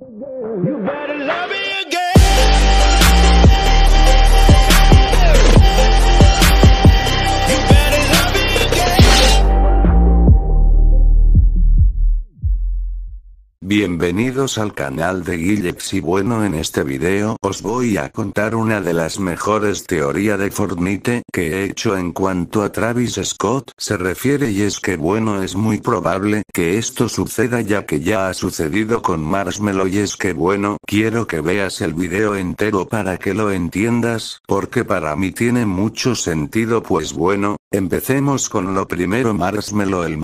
You better love me again. Bienvenidos al canal de Guillex y bueno en este video os voy a contar una de las mejores teoría de Fortnite que he hecho en cuanto a Travis Scott se refiere y es que bueno es muy probable que esto suceda ya que ya ha sucedido con Marshmello y es que bueno quiero que veas el video entero para que lo entiendas porque para mí tiene mucho sentido pues bueno Empecemos con lo primero Marshmello el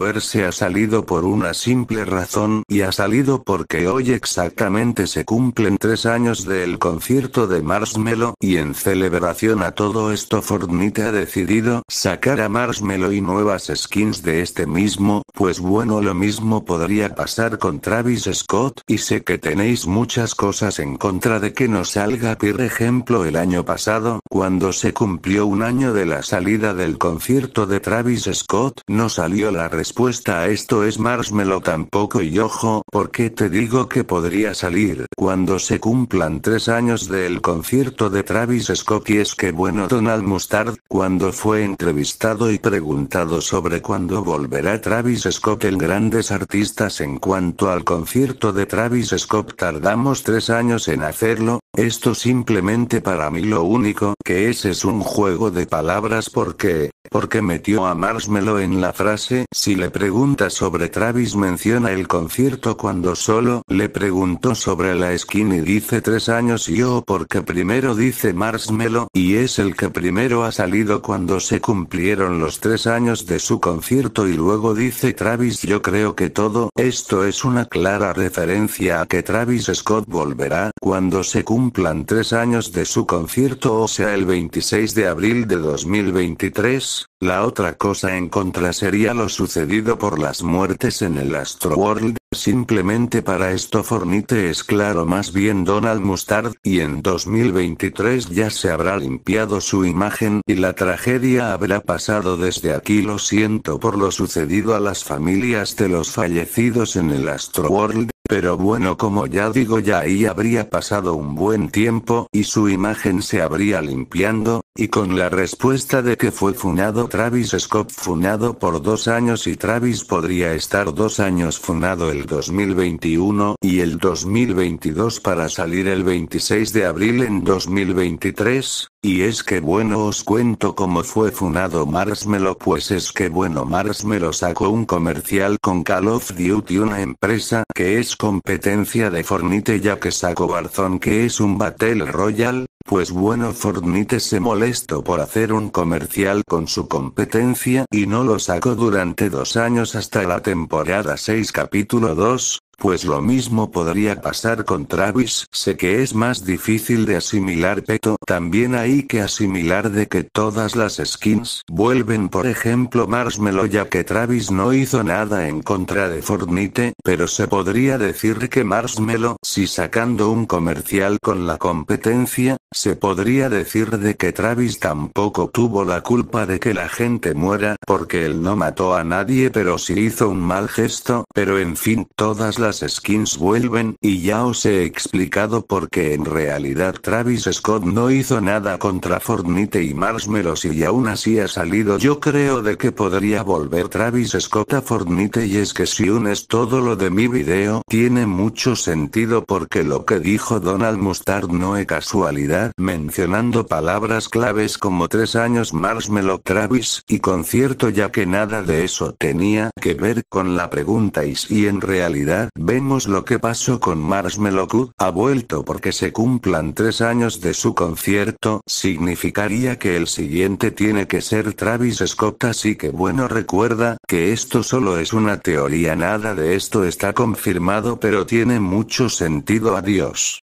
verse ha salido por una simple razón y ha salido porque hoy exactamente se cumplen tres años del concierto de Marshmello y en celebración a todo esto Fortnite ha decidido sacar a Marshmello y nuevas skins de este mismo, pues bueno lo mismo podría pasar con Travis Scott y sé que tenéis muchas cosas en contra de que no salga por ejemplo el año pasado cuando se cumplió un año de la salida de del concierto de Travis Scott, no salió la respuesta a esto es Marshmello tampoco y ojo, porque te digo que podría salir cuando se cumplan tres años del concierto de Travis Scott y es que bueno Donald Mustard, cuando fue entrevistado y preguntado sobre cuándo volverá Travis Scott el grandes artistas en cuanto al concierto de Travis Scott tardamos tres años en hacerlo, esto simplemente para mí lo único que es es un juego de palabras porque, porque metió a Marshmello en la frase si le pregunta sobre Travis menciona el concierto cuando solo le preguntó sobre la skin y dice tres años yo porque primero dice Marshmello y es el que primero ha salido cuando se cumplieron los tres años de su concierto y luego dice Travis yo creo que todo esto es una clara referencia a que Travis Scott volverá cuando se cumpla cumplan tres años de su concierto o sea el 26 de abril de 2023, la otra cosa en contra sería lo sucedido por las muertes en el Astroworld, simplemente para esto Fornite es claro más bien Donald Mustard, y en 2023 ya se habrá limpiado su imagen y la tragedia habrá pasado desde aquí lo siento por lo sucedido a las familias de los fallecidos en el Astroworld, pero bueno, como ya digo, ya ahí habría pasado un buen tiempo y su imagen se habría limpiando, y con la respuesta de que fue funado Travis Scott funado por dos años y Travis podría estar dos años funado el 2021 y el 2022 para salir el 26 de abril en 2023, y es que bueno os cuento cómo fue funado Melo, pues es que bueno lo sacó un comercial con Call of Duty una empresa que es competencia de Fornite ya que sacó Barzón que es un Battle Royale, pues bueno Fornite se molestó por hacer un comercial con su competencia y no lo sacó durante dos años hasta la temporada 6 capítulo 2, pues lo mismo podría pasar con Travis. Sé que es más difícil de asimilar, peto, también hay que asimilar de que todas las skins vuelven, por ejemplo, Marshmallow, ya que Travis no hizo nada en contra de Fortnite, pero se podría decir que Marshmallow, si sacando un comercial con la competencia, se podría decir de que Travis tampoco tuvo la culpa de que la gente muera porque él no mató a nadie pero sí hizo un mal gesto, pero en fin todas las skins vuelven y ya os he explicado porque en realidad Travis Scott no hizo nada contra Fortnite y Marshmello y aún así ha salido yo creo de que podría volver Travis Scott a Fortnite y es que si unes todo lo de mi video tiene mucho sentido porque lo que dijo Donald Mustard no es casualidad mencionando palabras claves como tres años Marshmallow Travis y concierto ya que nada de eso tenía que ver con la pregunta y si en realidad vemos lo que pasó con Marshmallow Q, ha vuelto porque se cumplan tres años de su concierto, significaría que el siguiente tiene que ser Travis Scott así que bueno recuerda que esto solo es una teoría nada de esto está confirmado pero tiene mucho sentido adiós.